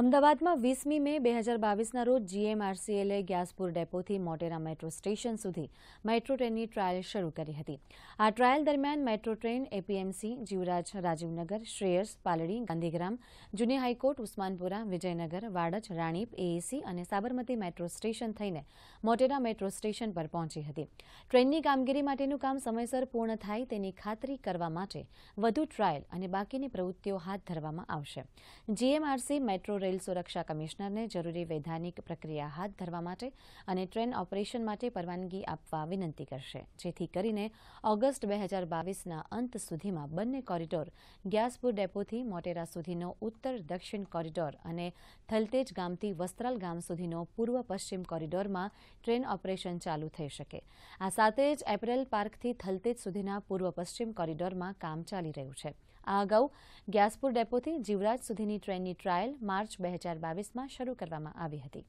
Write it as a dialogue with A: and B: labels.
A: અમદાવાદમાં વીસમી મે બે હજાર બાવીસના રોજ જીએમઆરસીએલએ ગ્યાસપુર ડેપોથી મોટેરા મેટ્રો સ્ટેશન સુધી મેટ્રો ટ્રેનની ટ્રાયલ શરૂ કરી હતી આ ટ્રાયલ દરમિયાન metro train APMC Jivraj Rajivnagar Shreyas Paldi Gandhigram જૂની હાઈકોર્ટ ઉસ્માનપુરા વિજયનગર વાડજ રાણીપ એએસી અને સાબરમતી મેટ્રો સ્ટેશન થઈને મોટેરા મેટ્રો સ્ટેશન પર પહોંચી હતી ટ્રેનની કામગીરી માટેનું કામ સમયસર પૂર્ણ થાય તેની ખાતરી કરવા માટે વધુ ટ્રાયલ અને બાકીની પ્રવૃત્તિઓ હાથ ધરવામાં આવશે જીએમઆરસી મેટ્રો રેલ સુરક્ષા કમિશનરને જરૂરી વૈધાનિક પ્રક્રિયા હાથ ધરવા માટે અને ટ્રેન ઓપરેશન માટે પરવાનગી આપવા વિનંતી કરશે જેથી કરીને ઓગસ્ટ બે હજાર બાવીસના અંત સુધીમાં બંને કોરિડોર ગ્યાસપુર ડેપોથી મોટેરા સુધીનો ઉત્તર દક્ષિણ કોરિડોર અને થલતેજ ગામથી વસ્ત્રાલ ગામ સુધીનો પૂર્વ પશ્ચિમ કોરિડોરમાં ટ્રેન ઓપરેશન ચાલુ થઈ શકે આ સાથે જ એપ્રેલ પાર્કથી થલતેજ સુધીના પૂર્વ પશ્ચિમ કોરિડોરમાં કામ ચાલી રહ્યું છે આ અગાઉ ગ્યાસપુર ડેપોથી જીવરાજ સુધીની ટ્રેનની ટ્રાયલ માર્ચ બે હજાર બાવીસમાં શરૂ કરવામાં આવી હતી